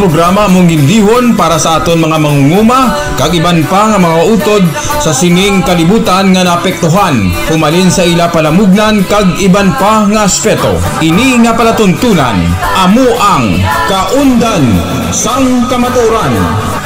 programa mong gindihon para sa aton mga mangunguma kag iban pa nga mga utod sa singing kalibutan nga naapektuhan humalin sa ila palamugnan kag iban pa nga aspeto ini nga palatuntunan amo ang kaundan sang kamaturan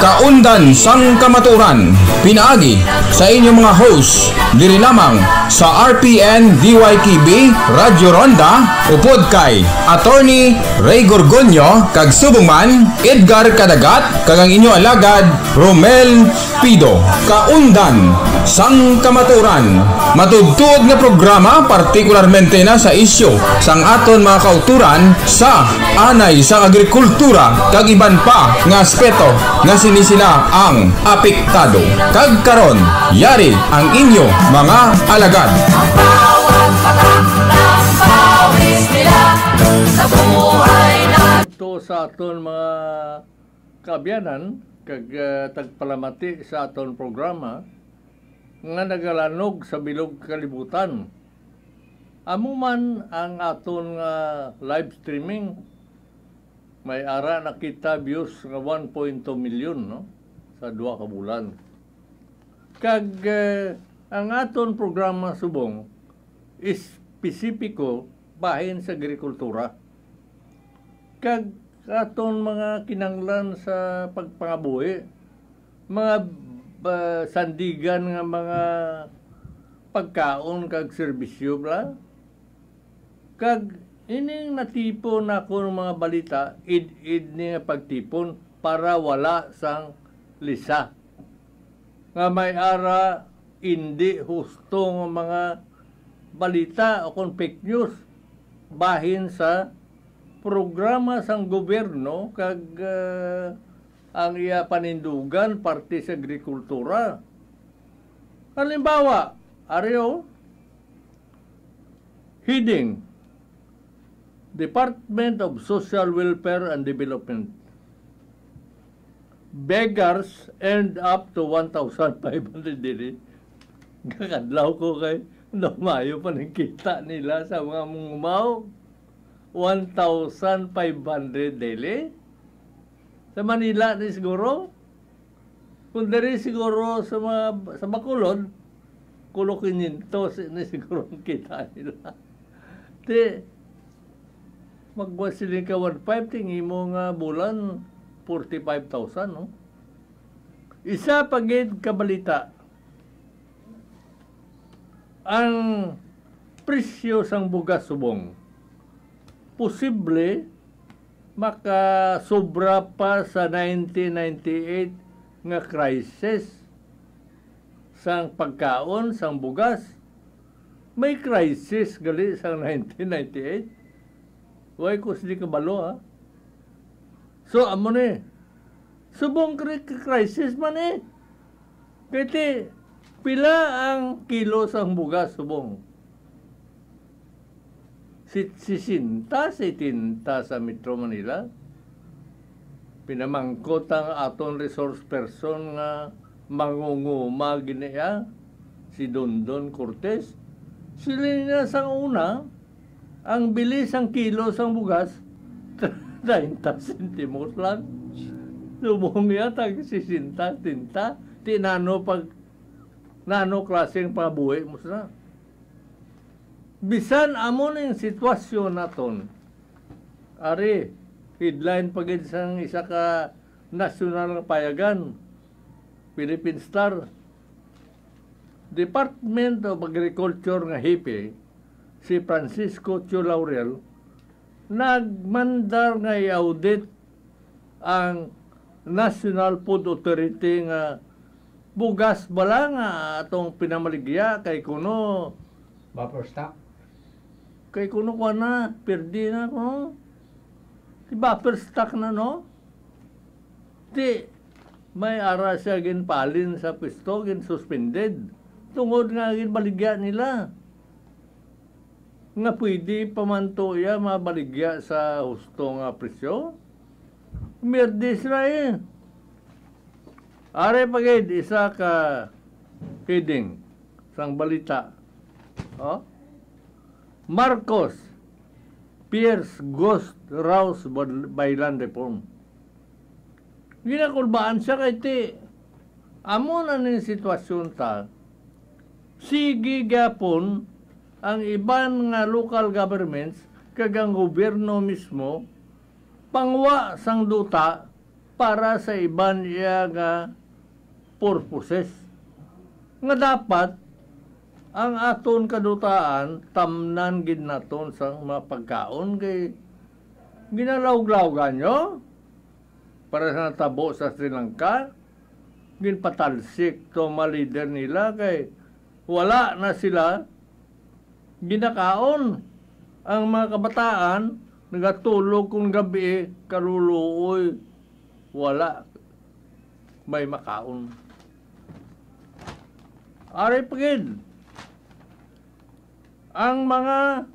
kaundan sang kamaturan pinaagi sa inyong mga host diri lamang sa RPN DYKB Radyo Ronda upod kay Attorney Ray Gorgonyo kag subungman Edgar Kadagat kag ang inyo alagad Romel Pido kaundan sang kamaturan matudtod nga programa partikularmente na sa isyu sang aton mga kauturan sa anay sa agrikultura kag iban pa nga aspeto nga sini sila ang apektado. Kagkaron, yari ang inyo mga alagad. Ang sa Ito sa aton mga kabyanan, kag uh, tagpalamati sa aton programa, nga nagalanog sa bilog kalibutan. Amuman ang aton uh, live streaming may ara na kita views nga 1.2 million no sa duha ka bulan kag eh, ang aton programa subong espesipiko bahin sa agrikultura kag aton mga kinanglan sa pagpangabuhi mga uh, sandigan nga mga pagkaon kag serbisyo bla kag Ining natipon na ako mga balita, id-id niya pagtipon para wala sang lisa. Nga may ara, hindi husto ng mga balita o kung fake news bahin sa programa sang gobyerno kag uh, ang iya panindugan parte sa agrikultura. Halimbawa, aryo, heading, Department of Social Welfare and Development. Beggars earned up to 1,500 dili. Eh. Kakadlaw ko kay lumayo pa ng kita nila sa mga mungumaw. 1,500 daily. Sa Manila ni siguro. Kung diri siguro sa mga, sa Bacolod, kulo 500 ni siguro ang kita nila. Di, magbuhat sila ka 1.5, tingin mo nga bulan 45,000, no? Isa pagid kabalita, ang presyo sang bugas subong, posible maka sobra pa sa 1998 nga crisis sang pagkaon sang bugas may crisis gali sang 1998 Why ko sini kabalo ha? So amo ni. Subong crisis man eh. Kiti pila ang kilo sa bugas subong. Si, Sisinta, sitinta sa Metro Manila. Pinamangkot ang aton resource person nga mangunguma ya, si Dondon Cortez. Sila niya sa una, ang bilis ang kilo ang bugas, 30 sentimos lang. Lubong yata, sisinta, tinta, tinano pag nano klaseng pabuhi mo na. Bisan amon ang sitwasyon naton. Ari, headline pagid sang isa ka nasyonal nga payagan. Philippine Star. Department of Agriculture ng hipi si Francisco Tio Laurel, nagmandar nga i-audit ang National Food Authority nga bugas bala nga atong pinamaligya kay kuno buffer stock kay kuno ko na perdi na ko ti buffer stock na no ti may ara siya ginpalin sa pisto gin suspended tungod nga ginbaligya nila nga pwede pamanto ya mabaligya sa husto nga presyo? Merdis na eh. Are pagid isa ka heading sang balita. Oh? Marcos Pierce Ghost Rouse by Land Reform. Ginakulbaan siya kay ti amo na ni sitwasyon ta. Sige gapon ang iban nga local governments kag ang gobyerno mismo pangwa sang duta para sa iban iya nga purposes nga dapat ang aton kadutaan tamnan gid naton sang mapagkaon kay ginalawglawgan nyo para sa tabo sa Sri Lanka ginpatalsik to mga leader nila kay wala na sila ginakaon. Ang mga kabataan, nagatulog kung gabi, karuluoy, wala. May makaon. Ari pagid, ang mga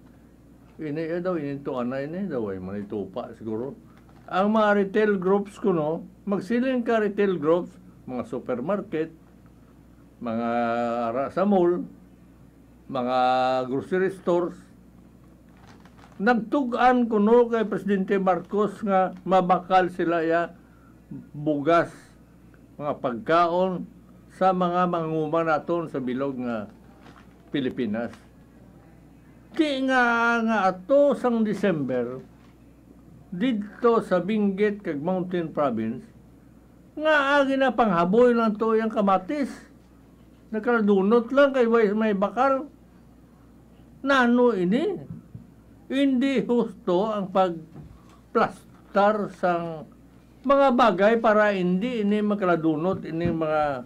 ini eh, daw ininto ana ini eh, daw ay manitupa siguro ang mga retail groups ko no magsiling ka retail groups mga supermarket mga sa mall mga grocery stores. Nagtugan kuno kay Presidente Marcos nga mabakal sila ya bugas mga pagkaon sa mga manguma naton sa bilog nga Pilipinas. Di nga nga ato sang December dito sa Benguet kag Mountain Province nga agi na panghaboy lang to yung kamatis. Nakaldunot lang kay may bakal. Nano ini? Hindi husto ang pagplastar sa mga bagay para hindi ini makaladunot ini mga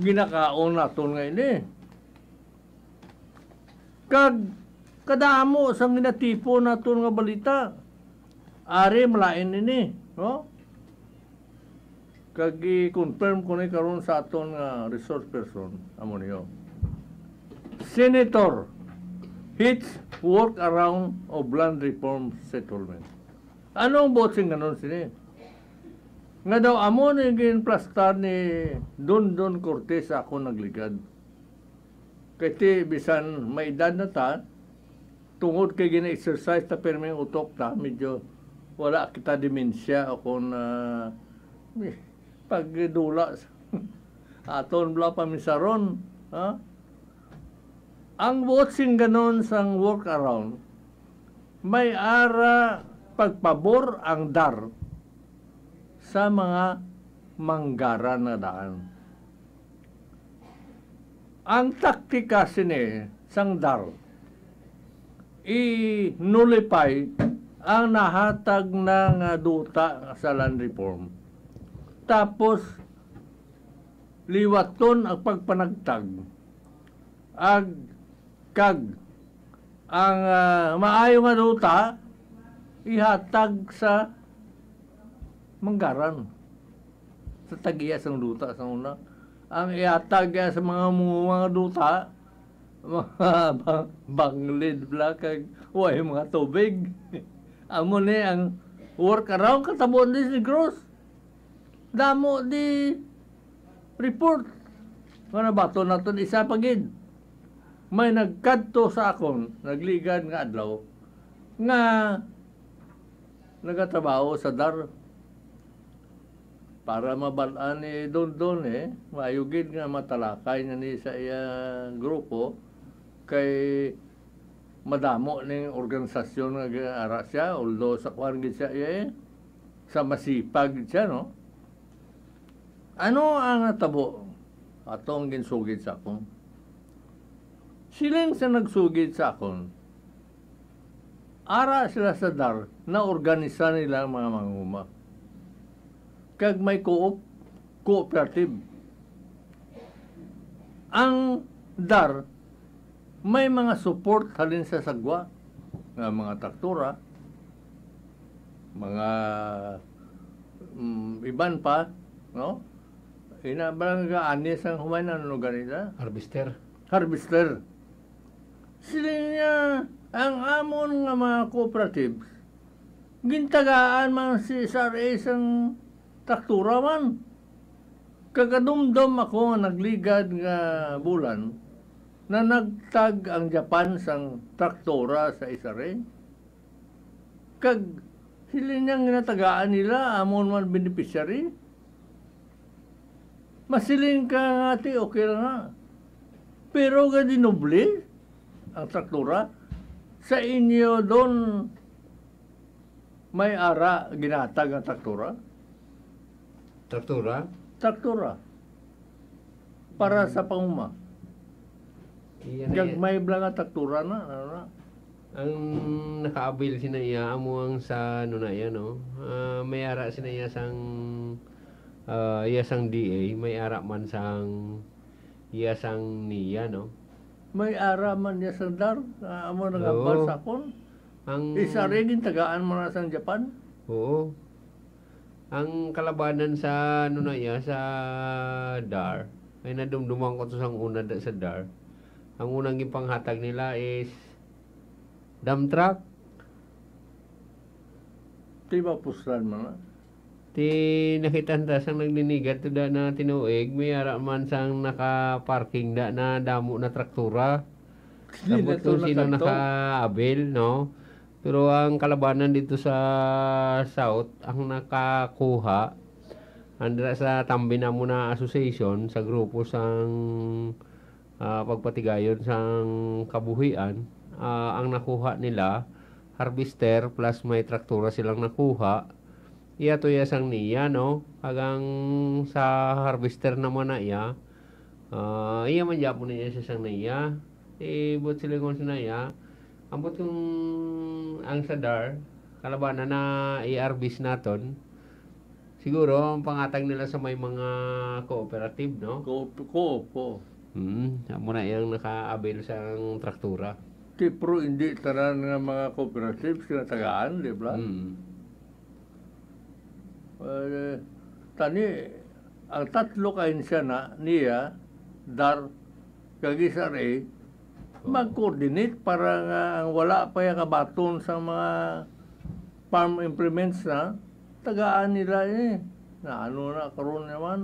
ginakaon naton nga ini. Kag kadamo sa ginatipo naton nga balita ari malain ini, no? Kag i-confirm ko ni karon sa aton nga resource person amo niyo. Senator Hits work around of land reform settlement. Anong botsing ganun sini? Nga daw, amo na yung plastar ni Don Don Cortez ako nagligad. Kasi bisan may edad na ta, tungod kay gina-exercise ta permi utok ta, medyo wala kita demensya o kung uh, eh, pagdula aton bla pamisaron ha ang watching ganon sa workaround, may ara pagpabor ang dar sa mga manggara na daan. Ang taktika sini sang dar, i-nullify ang nahatag ng duta sa land reform. Tapos, liwaton ang pagpanagtag. Ang kag ang uh, ah, maayo nga ruta ihatag sa manggaran sa tagiya sa ruta sa una ang ihatag sa mga mga ruta mga banglid blakag kag mga tubig amo ni ang work around katabon din si Gross damo di report mga bato naton isa pagin may nagkadto sa akon, nagligad nga adlaw, nga nagatrabaho sa DAR para mabalaan ni eh, Don Don eh, mayugid nga matalakay na ni sa iya grupo kay madamo ning organisasyon nga ara siya, although sa kwan gid siya iya eh, sa masipag siya no. Ano ang tabo atong ginsugid sa akong Siling sa nagsugid sa akon, ara sila sa dar na organisa nila ang mga manguma. Kag may koop, cooperative. Ang dar, may mga support halin sa sagwa, nga mga traktura, mga um, iban pa, no? Ina barangga anis ang humanan ng ano organisa. Harvester. Harvester. Sila niya ang amon nga mga cooperatives. Gintagaan man si SRA sang traktura man. Kagadumdum ako nga nagligad nga bulan na nagtag ang Japan sang traktora sa SRA. Kag sila niyang ginatagaan nila amon man beneficiary. Masiling ka nga ti okay na nga. Pero ga dinoble, ang sa inyo doon may ara ginatag ang traktura? Traktura? Traktura. Para hmm. sa panguma. Gagmay lang ang traktura na. Ano na. Ang nakaabil sinaya mo ang sa ano na yan, no? Uh, may ara sinaya sang uh, ah, yasang DA, may ara man sang yasang niya, no? may araman niya sa dar, na amo nga Oo. bansa kon. Ang Isa rin yung tagaan mo na sa Japan. Oo. Ang kalabanan sa ano na iya sa DAR ay nadumduman ko to sa una da- sa DAR. Ang unang ipanghatag nila is dump truck. Di ba puslan mo na? Ti nakitan ta sang naglinigat to da na tinuig, may ara man sang naka-parking da na damo na traktura. Tapos kung sino naka abel no? Pero ang kalabanan dito sa South, ang nakakuha, andra sa Tambina Muna Association, sa grupo sang uh, pagpatigayon sang kabuhian, uh, ang nakuha nila, harvester plus may traktura silang nakuha, iya to ya sang niya no agang sa harvester naman na iya uh, iya man japon niya sa sang niya eh but sila kung sina iya ambot kung ang sadar kalabanan na i-harvest naton siguro ang pangatag nila sa may mga cooperative no ko ko ko hmm amo na yang naka-avail sa traktura Ti, pero hindi tara ng mga cooperative sila tagaan, di ba? Mm. Uh, tani, ang tatlo kain siya na niya, dar, kagisari, oh. mag-coordinate para nga ang wala pa yung kabaton sa mga farm implements na tagaan nila eh. Na ano na karon naman.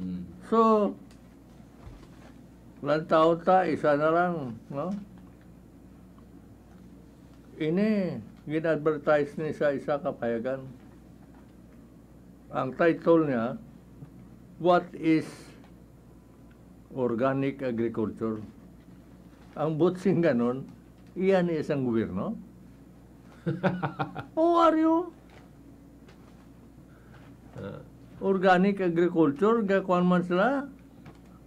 Hmm. So, lang tao ta, isa na lang, no? Ini, gin-advertise ni sa isa kapayagan. Ang title niya, What is Organic Agriculture? Ang butsing ganon, iyan ay isang gobyerno. How are you? Ah. Organic agriculture, gakuan man sila,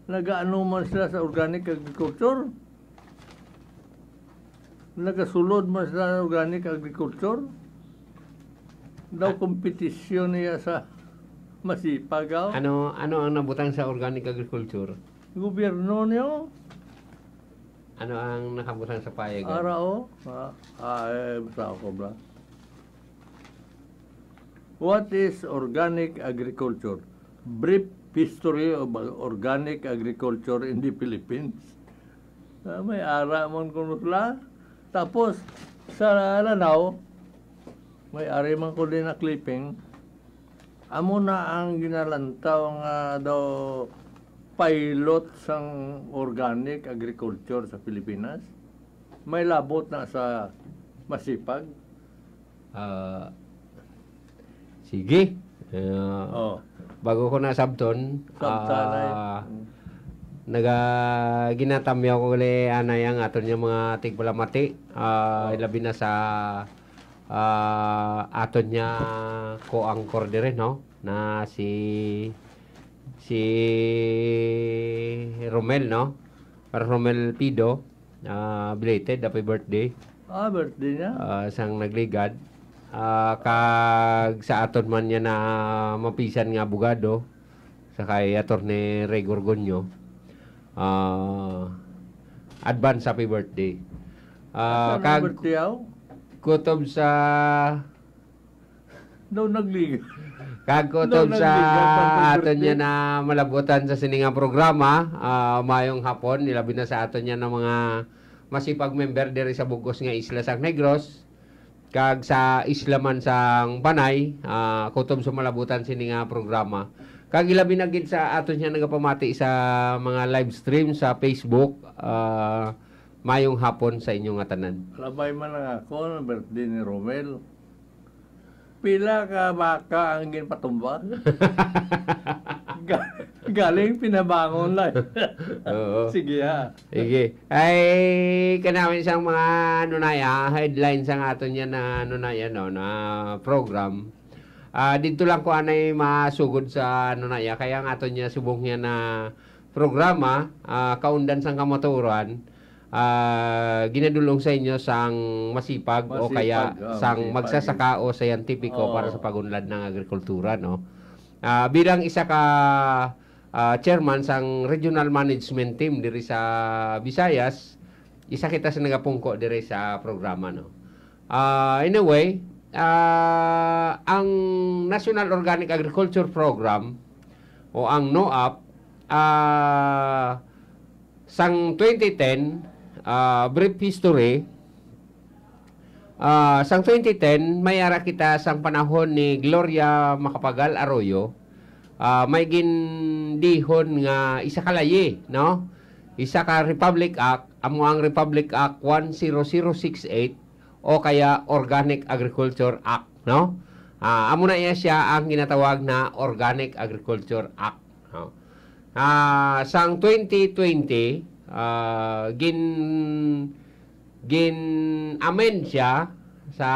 nagaano man sila sa organic agriculture, nagasulod man sila sa organic agriculture, daw ah. kompetisyon niya sa Masipag ako. Ano, ano ang nabutan sa organic agriculture? Gobyerno niyo. Ano ang nakabutang sa payag? Arao. Ah, ah eh, basta ba? What is organic agriculture? Brief history of organic agriculture in the Philippines. Uh, may ara man kuno sila. Tapos, sa Lanao, may ari man ko din na clipping amo na ang ginalantaw nga daw pilot sang organic agriculture sa Pilipinas. May labot na sa masipag. Uh, sige. Uh, oh. Bago ko nasabton, uh, ah, naga ko uli anay ang aton yung mga tigpalamati. Uh, oh. Labi na sa uh, ah, aton niya ko ang kordere no na si si Romel no para Romel Pido uh, belated happy birthday ah birthday na uh, ah, sang nagligad uh, kag sa aton man niya na mapisan nga bugado sa kay attorney Ray Gorgonyo uh, advance happy birthday uh, kag birthday Kutob sa... No, nagligaw. Kagkutob no, sa aton niya na malabutan sa sininga programa, uh, mayong hapon, nilabi na sa aton niya ng mga masipag member diri sa Bugos nga Isla sa Negros kag sa isla man sang Banay uh, ah, kutob sa malabutan sini programa kag ilabi na gid sa aton siya nagapamati sa mga live stream sa Facebook uh, Mayong hapon sa inyong atanan. Labay man lang ako, birthday ni Romel. Pila ka baka ang ginpatumba. Galing pinabangon lang. Oo. Sige ha. Sige. Ay, kanawin siyang mga ano na ya, headline sa aton yan na ano na yan, no, na program. Uh, dito lang ko anay masugod sa ano na ya, kaya ang aton niya subong niya na programa, uh, kaundan sang kamaturan uh, ginadulong sa inyo sang masipag, masipag o kaya uh, sang masipag. magsasaka o scientifico oh. para sa pagunlad ng agrikultura no. Uh, bilang isa ka uh, chairman sang regional management team diri sa Visayas, isa kita sa nagapungko diri sa programa no. Uh, in a way, uh, ang National Organic Agriculture Program o ang NOAP uh, sang 2010 uh, brief history, uh, sang 2010, may ara kita sang panahon ni Gloria Macapagal Arroyo, uh, may gindihon nga isa kalaye, no? Isa ka Republic Act, amo ang Republic Act 10068 o kaya Organic Agriculture Act, no? Uh, amo na iya siya ang ginatawag na Organic Agriculture Act. No? Uh, sang 2020, uh, gin gin amen siya sa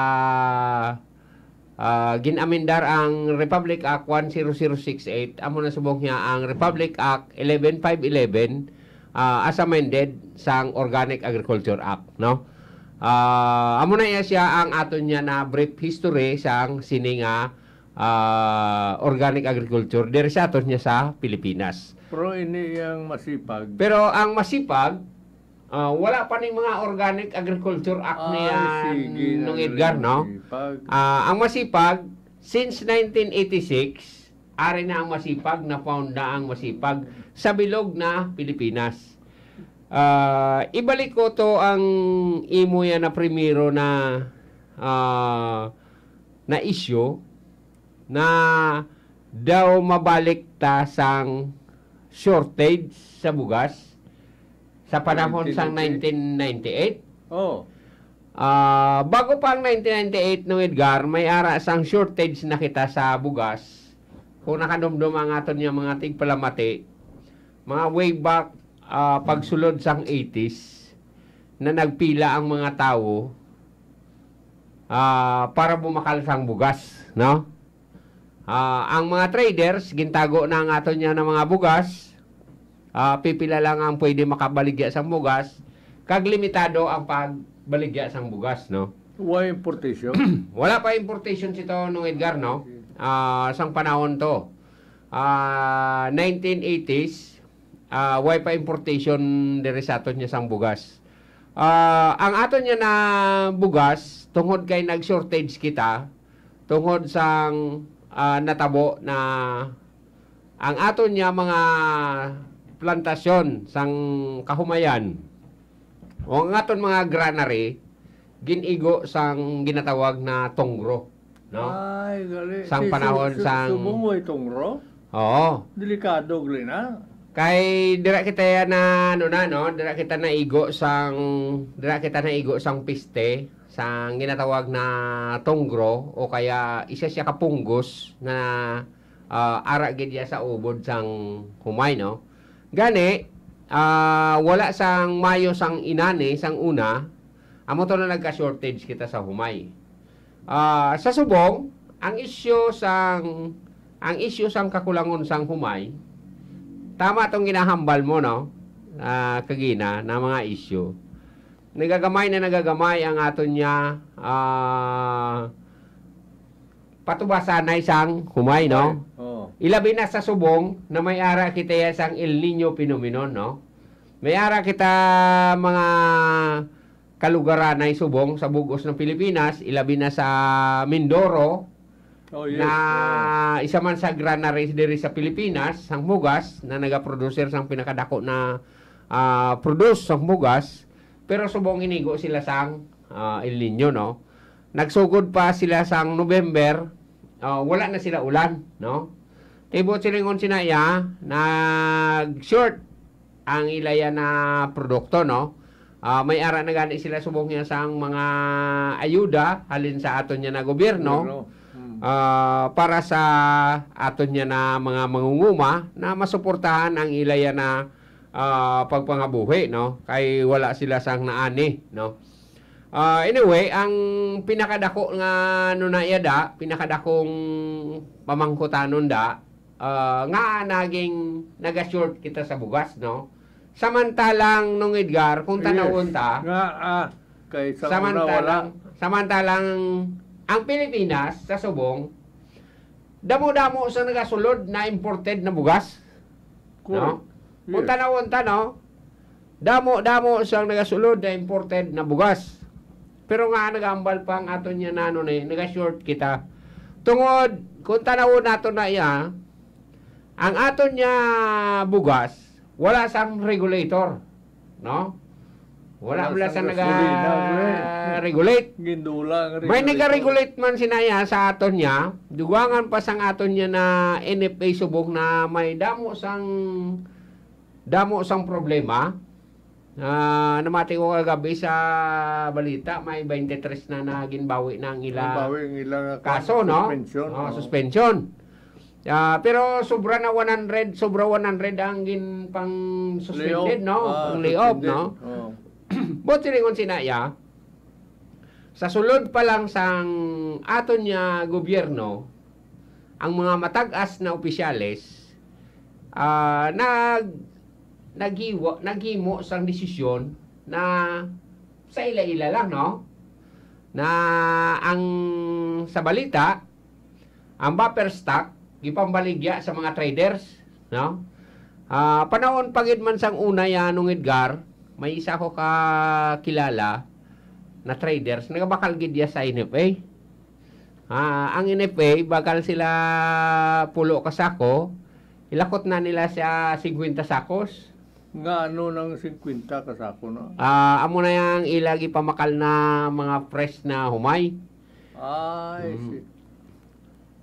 uh, amendar ang Republic Act 10068 amo na subong niya ang Republic Act 11511 uh, ah, as amended sang Organic Agriculture Act no uh, amo na siya ang aton niya na brief history sang sininga uh, organic agriculture diri sa atos niya sa Pilipinas. Pero ini yang masipag. Pero ang masipag uh, wala pa ning mga organic agriculture act ah, niya nung Edgar no. Uh, ang masipag since 1986 ari na ang masipag na found na ang masipag sa bilog na Pilipinas. Uh, ibalik ko to ang imo yan na primero na uh, na issue na daw mabalik ang shortage sa bugas sa panahon 1998. sang 1998. Oh. Uh, bago pa ang 1998 nung Edgar, may ara sang shortage na kita sa bugas. Kung nakadumdum ang aton yung mga tigpalamati, mga way back uh, pagsulod sang 80s na nagpila ang mga tao uh, para bumakal sang bugas, no? Uh, ang mga traders, gintago na ang ato niya ng mga bugas. Uh, pipila lang ang pwede makabaligya sa bugas. Kag limitado ang pagbaligya sa bugas, no? Why importation? Wala pa importation sito nung Edgar, no? Uh, sang panahon to. Uh, 1980s, uh, why pa importation dere sa ato niya sang bugas? Uh, ang ato niya na bugas, tungod kay nag-shortage kita, tungod sang uh, natabo na ang aton niya mga plantasyon sang kahumayan o ang aton mga granary ginigo sang ginatawag na tongro no ay gali sang panahon sang subong tongro oo delikado gali na Kay dira kita na ano na no, dira kita na igo sang dira kita na igo sang piste sang ginatawag na tonggro o kaya isa siya kapunggos na uh, ara gid sa ubod sang humay no. Gani uh, wala sang mayo sang inane sang una amo to na nagka-shortage kita sa humay. Uh, sa subong ang isyu sang ang isyu sang kakulangon sang humay Tama itong ginahambal mo, no? Uh, kagina, na mga isyu Nagagamay na nagagamay ang aton niya uh, ah, patubasan na isang humay, no? Oh. Ilabi na sa subong na may ara kita isang El Nino phenomenon, no? May ara kita mga kalugaran na subong sa bugos ng Pilipinas, ilabi na sa Mindoro, oh, yes. na isa man sa granaries diri sa Pilipinas, sang mugas, na nagaproducer sang pinakadako na uh, produce sang mugas, pero subong inigo sila sang uh, El Nino, no? Nagsugod pa sila sang November, uh, wala na sila ulan, no? Tibo sila ng sinaya, nag-short ang ilaya na produkto, no? Uh, may ara na gani sila subong niya sang mga ayuda halin sa aton niya na gobyerno. No, no uh, para sa aton niya na mga mangunguma na masuportahan ang ilaya na uh, pagpangabuhi no kay wala sila sang naani no uh, anyway ang pinakadako nga nunayada pinakadakong pamangkutanon da uh, nga naging naga-short kita sa bugas no samantalang nung Edgar kung tanawon ta yes. nga uh, kay sa samantalang, wala samantalang ang Pilipinas sa subong damo-damo sa nagasulod na imported na bugas. Cool. No? Yeah. Kung tanawon no? damo-damo sa nagasulod na imported na bugas. Pero nga nagambal pa ang aton niya nano ni, eh, naga-short kita. Tungod, kung tanaw nato na iya, ang aton niya bugas, wala sang regulator. No? Wala wala sa naga-regulate. Gindula. May naga-regulate man sinaya sa aton niya. Duwangan pa sang aton niya na NFA subok na may damo sang damo sang problema. Uh, namati ko kagabi sa balita, may 23 na naginbawi na ang ilang, bawi, ang ilang kaso, no? Suspension. Oh, suspension. Uh, pero sobra na 100, sobra 100 ang gin pang suspended, no? Uh, ang layoff, no? Oh. But silingon sinaya, sa sulod pa lang sang aton niya gobyerno, ang mga matag-as na opisyales uh, nag nagiwa, naghimo sang desisyon na sa ila-ila lang, no? Na ang sa balita, ang buffer stock gipambaligya sa mga traders, no? Uh, panahon pagid man sang una ya nung Edgar, may isa ako kakilala na traders, na bakal gid ya sa NFA. Ah, ang NFA, bakal sila pulo ka sako. ilakot na nila sa 50 sakos. Nga ano nang 50 ka sako no? Ah, amo na yang ilagi pamakal na mga fresh na humay. Ay, mm.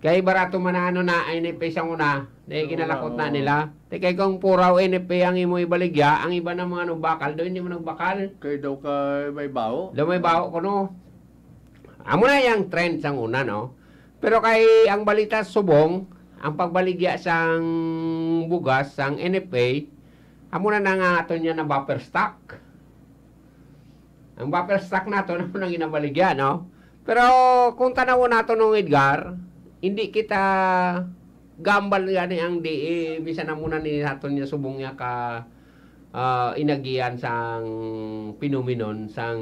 Kay barato ano na NFP sang una, dahil kinalakot na nila. Te kay kung puraw eh, NFP ang imo ibaligya, ang iba ng mga bakal, do hindi mo nagbakal. Kay daw kay may baho. Daw may bao kuno. Amo na yang trend sang una no. Pero kay ang balita subong, ang pagbaligya sang bugas sang NFA, amo na nga ato niya na buffer stock. Ang buffer stock nato na nang ginabaligya no. Pero kung tanaw nato nung Edgar, hindi kita gambal gani ang di eh, bisan na muna ni haton niya subong niya ka uh, inagian sang pinuminon sang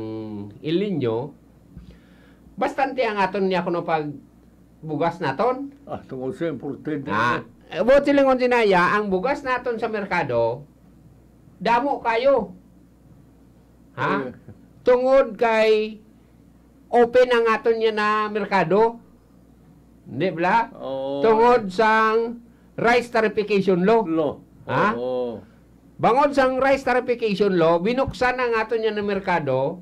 ilinyo bastante ang aton niya kuno pag bugas naton ah tungod sa importante ah buti lang sinaya ang bugas naton sa merkado damo kayo ha eh. tungod kay open ang aton niya na merkado Di ba? Oh. Tungod sa Rice Tarification Law. Law. Ha? Oh. Bangod sa Rice Tarification Law, binuksan ang ato niya ng merkado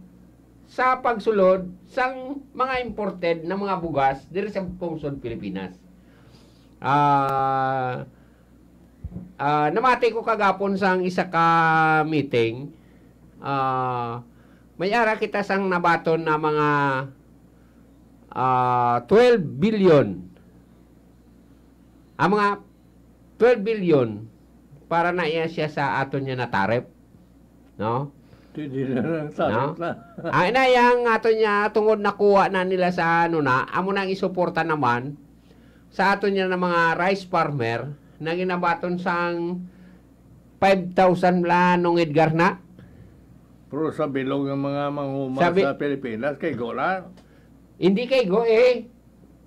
sa pagsulod sa mga imported na mga bugas diri sa Pungsod, Pilipinas. Ah... Uh, uh, namati ko kagapon sang isa ka meeting. Uh, may ara kita sang nabaton na mga uh, ah, 12 billion ang mga 12 billion para na iya siya sa aton niya na tarif. No? Hindi na lang tarif no? na. ang inayang aton niya tungod nakuha na nila sa ano na, amo nang isuporta naman sa aton niya na mga rice farmer na ginabaton sang 5,000 la nung Edgar na. Pero sa bilog ng mga manghuma sa, sa Pilipinas kay Gola, hindi kay go eh.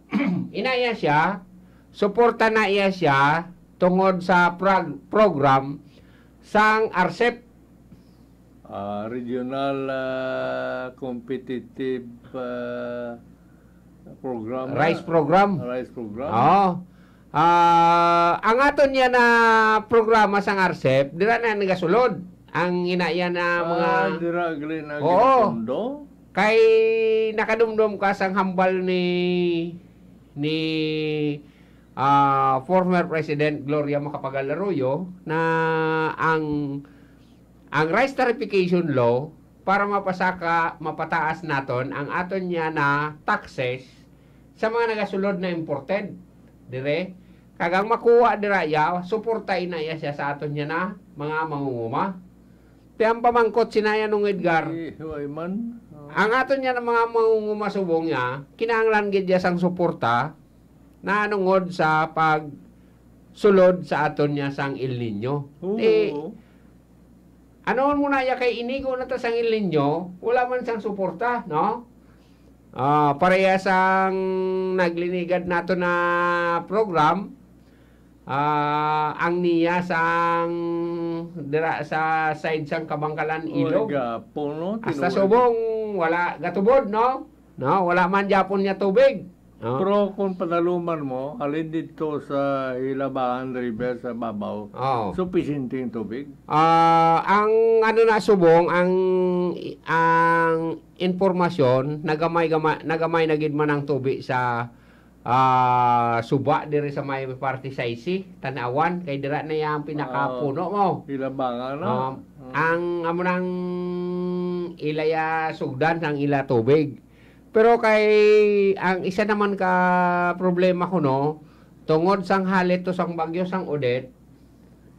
Inaya siya, suporta na iya siya tungod sa prog- program sang ARCEP. Uh, regional uh, competitive uh, program. Ah. Rice program. Rice program. Oo. Uh, ang aton niya na programa sang ARCEP, dira na nagasulod ang inaya na mga ah, dira na Oo. Kay nakadumdum ka sang hambal ni ni uh, former President Gloria Macapagal Arroyo na ang ang rice tarification law para mapasaka mapataas naton ang aton niya na taxes sa mga nagasulod na imported dire kagang makuha dira ya suporta ina ya siya sa aton niya na mga mangunguma Tiyang pamangkot sinaya nung Edgar. Eh, Ay, man. Ang ato niya ng mga mangungumasubong niya, kinahanglan gid sang suporta na anungod sa pag sulod sa aton niya sang El Nino. Oo. Di, eh, anon muna ya kay inigo na ta sang El Nino, wala man sang suporta, no? Ah, uh, pareha sang naglinigad nato na program uh, ang niya sang dira sa side sang Kabangkalan ilog. Puno, Hasta subong wala gatubod no? No, wala man japon niya tubig. No? Pero kung panaluman mo, alin dito sa Ilabahan River sa Babaw, oh. sufficient yung tubig? Uh, ang ano na subong, ang ang informasyon nagamay gamay nagamay na man ang tubig sa uh, ah, suba diri sa may party sa isi tanawan kay dira na yang pinakapuno ah, mo pilabangan no um, uh. ang amo ilaya sugdan ang ila tubig pero kay ang isa naman ka problema ko no tungod sang halit to sang bagyo sang udet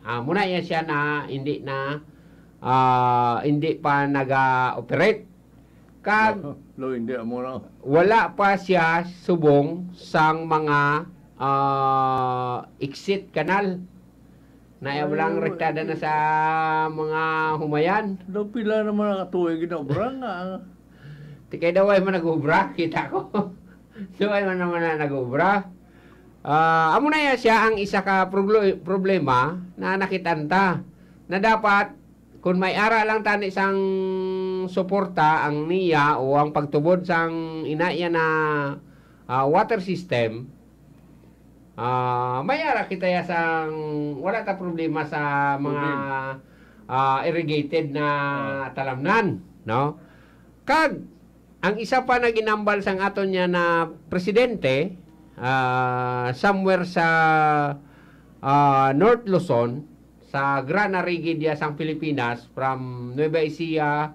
uh, muna yan siya na hindi na uh, hindi pa naga-operate Kag no, hindi mo na Wala pa siya subong sang mga uh, exit canal. Naayab lang rektada na sa mga humayan. Daw pila na ang tuwig na obra nga. Tikay daw ay managobra, kita ko. daw ay man naman na nagobra. Uh, ah, amo na siya ang isa ka problema na nakitanta na dapat kung may ara lang tani sang suporta ang niya o ang pagtubod sa inaya na uh, water system uh, ah, mayara kita ya sang wala ta problema sa mga uh, irrigated na talamnan no kag ang isa pa na ginambal sang aton niya na presidente uh, somewhere sa uh, North Luzon sa Gran Arigid sang Pilipinas from Nueva Ecija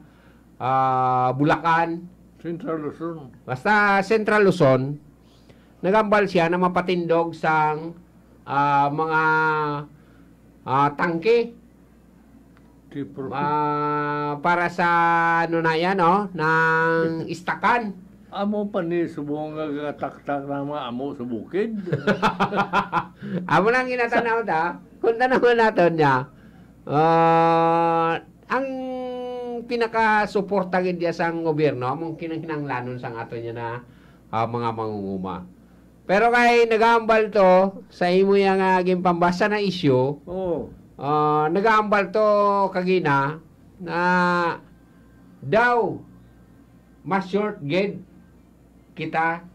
uh, Bulacan. Central Luzon. Basta Central Luzon, nagambal siya na mapatindog sa uh, ah, mga uh, tangke. Uh, para sa ano na yan, no? Oh, ng istakan. Amo pa ni subong kagataktak na mga amo subukid. amo lang inatanaw ta. Kung tanawin natin niya, uh, ang ang pinaka-suporta gid sang gobyerno mong kinanglanon sang ato niya na uh, mga mangunguma. Pero kay nagaambal to sa imo yang uh, ah, gimpambasa na isyu. Oo. Uh, nagaambal to kagina na daw mas short gid kita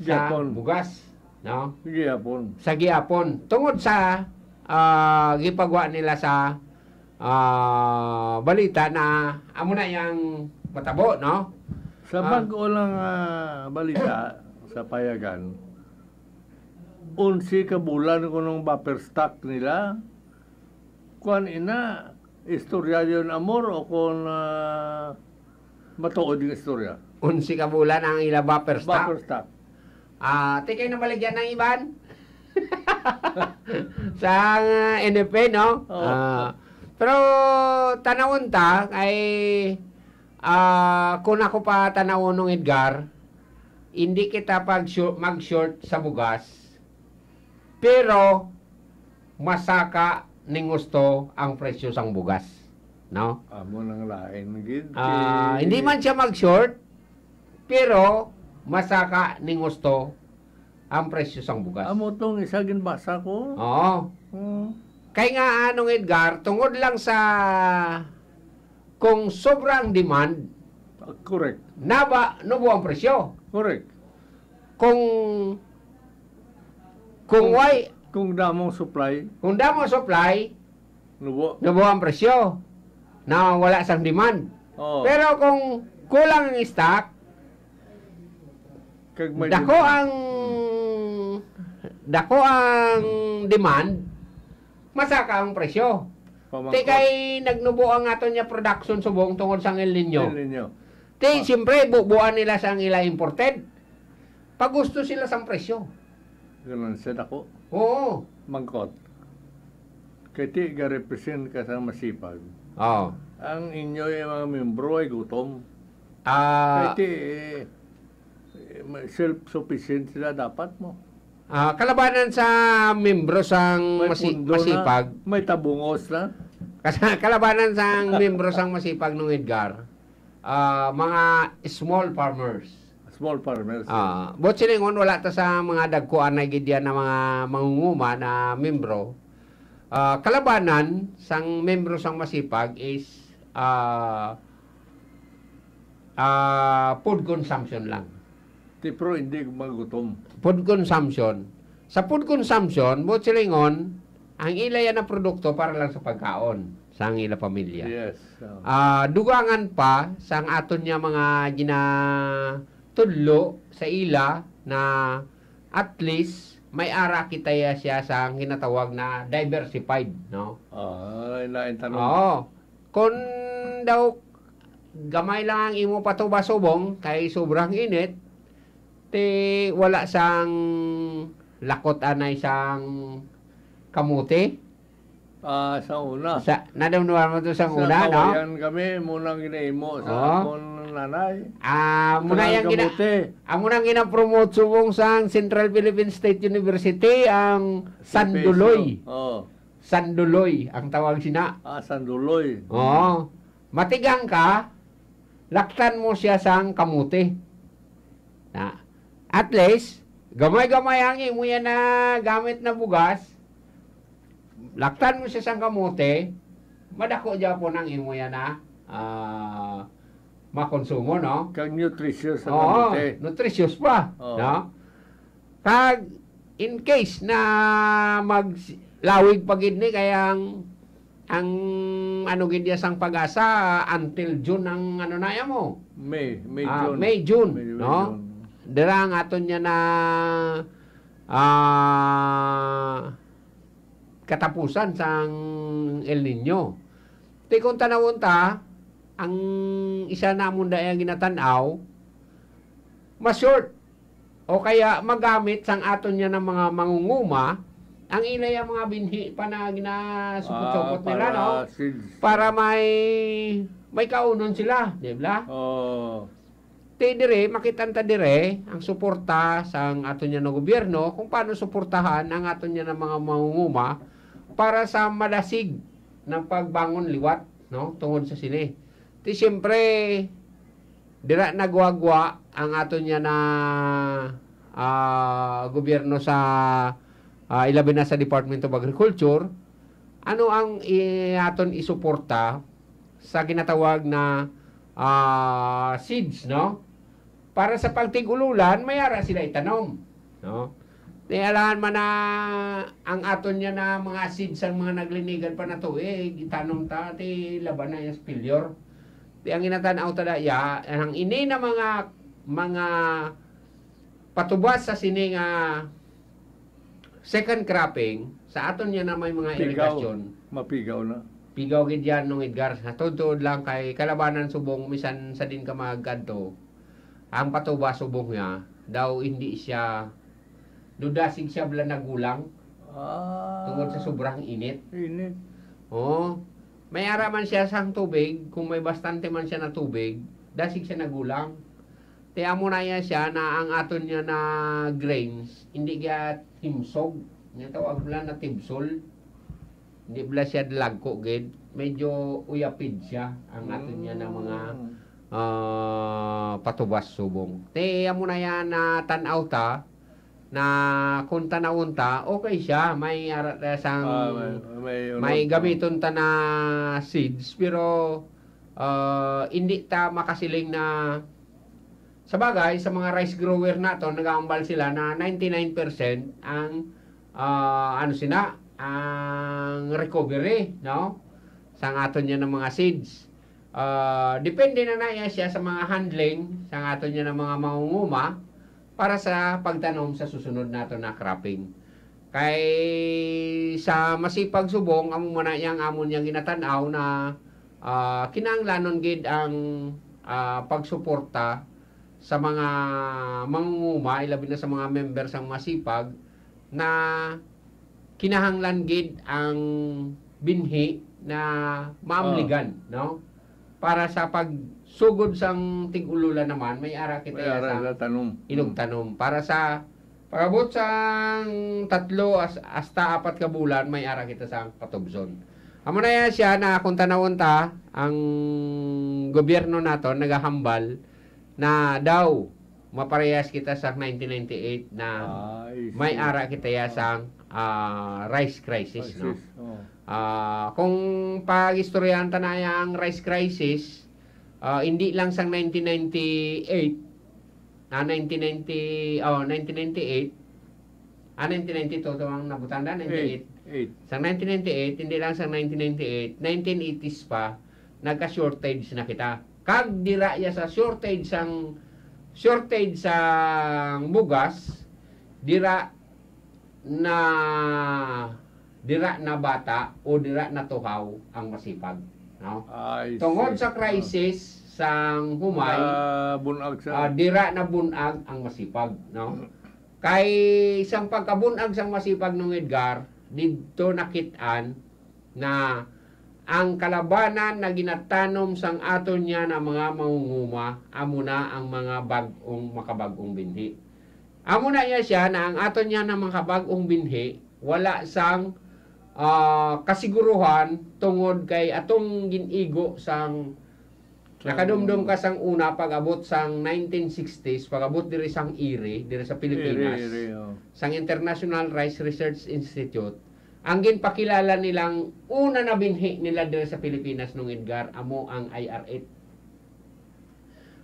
sa Giapon. bugas, no? Giapon. Sa Giapon. Tungod sa uh, gipagawa nila sa uh, balita na amo na yang matabo, no? Sa ah. bago lang uh, balita sa payagan, unsi ka bulan ko buffer stock nila, kuan ina, istorya yon amor o kon uh, matuod yung istorya. Unsi ka bulan ang ila buffer stock? Buffer stock. Ah, uh, tikay na baligyan ng iban. sa uh, NFA, no? Oh. Uh, pero tanawon ta ay uh, kung ako pa tanawon ng Edgar, hindi kita pag mag-short sa bugas. Pero masaka ning gusto ang presyo sang bugas. No? Amo nang lain gid. Uh, hindi man siya mag-short pero masaka ning gusto ang presyo sang bugas. Amo tong isa ginbasa ko. Oo. Hmm. Kaya nga anong Edgar, tungod lang sa kung sobrang demand, ah, correct. Naba nubo ang presyo. Correct. Kung kung, kung why kung damo supply, kung damo supply, nubo nubo ang presyo na wala sang demand. Oo. Pero kung kulang ang stock, Kag may dako demand. ang dako ang demand, masaka ang presyo. Pamangkot. kay nagnubo ang ato niya production subong tungod sa El Nino. El Nino. Ti, ah. siyempre, bubuan nila sa ila imported. Pagusto sila sa presyo. Ganun sa ako. Oo. Mangkot. Kaya ti, ga-represent ka sa masipag. Oo. Ang inyo yung mga membro ay gutom. Ah. Kaya ti, eh, eh, self-sufficient sila dapat mo. Uh, kalabanan sa membro sang masi- masipag. Na, may tabungos na. Kasi kalabanan sa membro sang masipag nung Edgar, uh, mga small farmers. Small farmers. Ah, uh, but silingon wala ta sa mga dagkuan na gidya na mga mangunguma na membro. Uh, kalabanan sang membro sang masipag is uh, uh, food consumption lang. Di pro hindi magutom. Food consumption. Sa food consumption, mo silingon, ang ila ilaya na produkto para lang sa pagkaon sa ang ila pamilya. Yes. Ah, Uh, dugangan pa sa ang aton niya mga ginatudlo sa ila na at least may ara kita siya sa ang ginatawag na diversified, no? Ah, uh, tanong. Oo. Kung daw gamay lang ang imo patuba subong kay sobrang init, te wala sang lakot anay sang kamuti. Ah, uh, sa una. Sa, nanamnuan mo doon sa una, no? Sa kami, muna ginaimo sa oh. akong nanay. Ah, muna yang gina... Ang ah, munang ginapromote subong sa Central Philippine State University, ang Sanduloy. Oh. Sanduloy, ang tawag sina. Ah, Sanduloy. Oo. Oh. Matigang ka, laktan mo siya sang kamuti. Na, at least, gamay-gamay ang imuya na gamit na bugas, laktan mo siya sa kamote, madako dyan po ng imuya na uh, makonsumo, no? Kag nutritious ang Oo, kamote. nutritious pa, Oo. no? Kag, in case na maglawig pagid ni kayang ang ano gid sang pag-asa until June ang ano na mo. May, May, Ah, June. May, June, May, no? June. Derang aton niya na uh, katapusan sang El Nino. Ti kung tanawon ta, ang isa na munda ay ginatanaw, mas short. O kaya magamit sang aton niya ng mga mangunguma, ang ilay ang mga binhi pa na ginasupot-supot ah, nila, no? Para may may kaunon sila, di ba? Oo. Oh. Ti dire, makitanta dire, ang suporta sa ang ato niya ng gobyerno, kung paano suportahan ang ato niya ng mga mangunguma para sa malasig ng pagbangon liwat, no? Tungod sa sini. Ti siyempre, dira nagwagwa ang ato niya na uh, gobyerno sa uh, ilabi na sa Department of Agriculture, ano ang i- aton isuporta sa ginatawag na uh, seeds, no? para sa pagtigululan, may ara sila itanom. No? Tinalahan man na ang aton niya na mga seeds ang mga naglinigan pa na to, eh, itanom ta, ti laban na yung failure. Ti ang inatanaw tada, ya, ang ini na mga, mga patubas sa sining nga second cropping, sa aton niya na may mga irrigation. Mapigaw na pigaw gid yan nung Edgar sa tutuod lang kay kalabanan subong misan sa din ka magadto ang patuba-subok niya, daw hindi siya, dudasig siya bala nagulang. Ah. Tungkol sa sobrang init. Init. Oo. Oh, may ara man siya sa tubig, kung may bastante man siya na tubig, dasig siya nagulang. Tiya mo na siya na ang aton niya na grains, hindi kaya timsog. Nga tawag bala na timsol. Hindi bala siya dalagko, gid. Medyo uyapid siya ang aton niya na mga hmm uh, patubas subong. Te, amo na yan na uh, tanaw ta, na kung tanawon ta, okay siya, may uh, sang, uh, may, may, may gamiton ta na seeds, pero uh, hindi ta makasiling na sa bagay, sa mga rice grower na to, nag-aambal sila na 99% ang uh, ano sina, ang recovery, no? Sa aton niya ng mga seeds uh, depende na na siya sa mga handling sa ato niya ng mga mangunguma para sa pagtanom sa susunod nato na cropping. Kay sa masipag subong amo man yang amon yang ginatanaw na uh, kinanglanon gid ang uh, pagsuporta sa mga mangunguma ilabi na sa mga member sang masipag na kinahanglan gid ang binhi na maamligan, uh. no? para sa pagsugod sang tig naman, may ara kita may ara sa tanom. Inog tanom. Para sa pagabot sang tatlo as, hasta apat ka bulan, may ara kita sa patubson. Amo na yan siya na kung tanawon ta, ang gobyerno nato nagahambal na daw maparehas kita sa 1998 na ah, may ara kita ya sang uh, rice crisis, crisis. no? Oh. Ah, uh, kung pag-istoryahan ta na yung rice crisis, uh, hindi lang sang 1998, na uh, 1990, oh, 1998, ah, 1992, ito ang nabutan na, 98. 8. Sang 1998, hindi lang sang 1998, 1980s pa, nagka-shortage na kita. Kag dira ya sa shortage sang shortage sa bugas, dira na dira na bata o dira na tuhaw ang masipag. No? Tungod sa crisis sang humay, uh, bunag sa... uh, ah, dira na bunag ang masipag. No? Kay isang pagkabunag sang masipag ng Edgar, dito nakitaan na ang kalabanan na ginatanom sang aton niya ng mga mangunguma amo na ang mga bagong makabagong binhi. Amo na iya siya na ang aton niya na mga bagong binhi, wala sang uh, kasiguruhan tungod kay atong ginigo sang Nakadumdum ka sang una pag-abot sang 1960s, pag-abot diri sang IRI, diri sa Pilipinas. IRI, IRI, oh. Sang International Rice Research Institute. Ang ginpakilala nilang una na binhi nila diri sa Pilipinas nung Edgar amo ang IR8.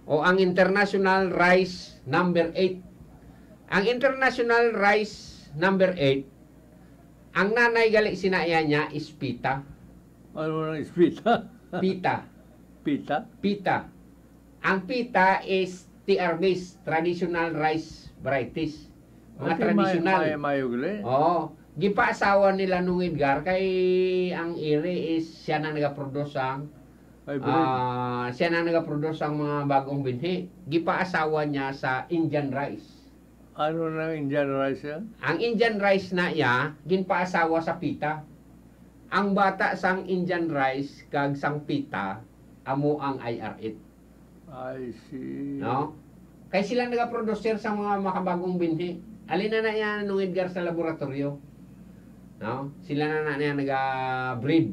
O ang International Rice Number 8 ang International Rice number 8, ang nanay gali sinaya niya is pita. Ano na is pita? pita. Pita? Pita. Ang pita is TR traditional rice varieties. Mga okay, traditional. May, may, may Oo. Gipaasawa nila nung Edgar kay ang ire is siya na nagaproduce ang uh, siya na nagaproduce ang mga bagong binhi. Gipaasawa niya sa Indian rice. Ano na Indian rice yan? Ang Indian rice na ya, ginpaasawa sa pita. Ang bata sang Indian rice kag sang pita, amo ang IR8. I see. No? Kaya sila producer sa mga makabagong binhi. Alin na na yan nung Edgar sa laboratorio. No? Sila na na niya naga-breed.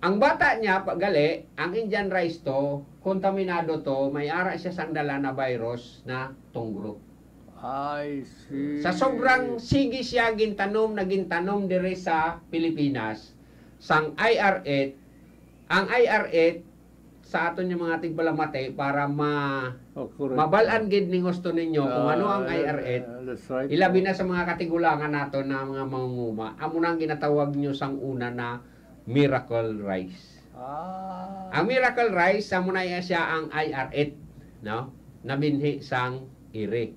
Ang bata niya, pag gali, ang Indian rice to, kontaminado to, may ara siya sang dala na virus na tunggro. I see. Sa sobrang sige siya gintanom na gintanom dire sa Pilipinas, sang IR8, ang IR8 sa aton yung mga tigpalamate para ma oh, mabalan gid ning gusto ninyo uh, kung ano ang IR8. Uh, right. Ilabi na sa mga katigulangan nato na mga mangunguma. Amo nang ginatawag nyo sang una na miracle rice. Ah. Ang miracle rice sa munaya siya ang IR8, no? Nabinhi sang iri.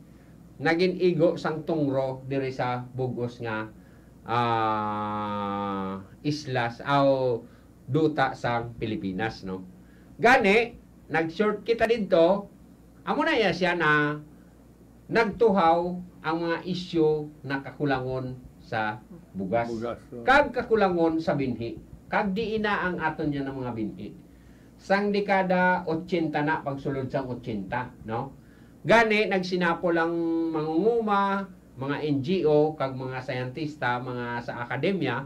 Naging igo sang tungro diri sa bugos nga uh, islas aw duta sang Pilipinas, no? Gani, nag-short kita dito, amo na siya na nagtuhaw ang mga isyu na kakulangon sa bugas. bugas so. Oh. Kag kakulangon sa binhi kagdi ina ang aton niya ng mga binti. Sang dekada 80 na pagsulod sang 80, no? Gani nagsinapo lang mangunguma, mga NGO kag mga scientista, mga sa akademya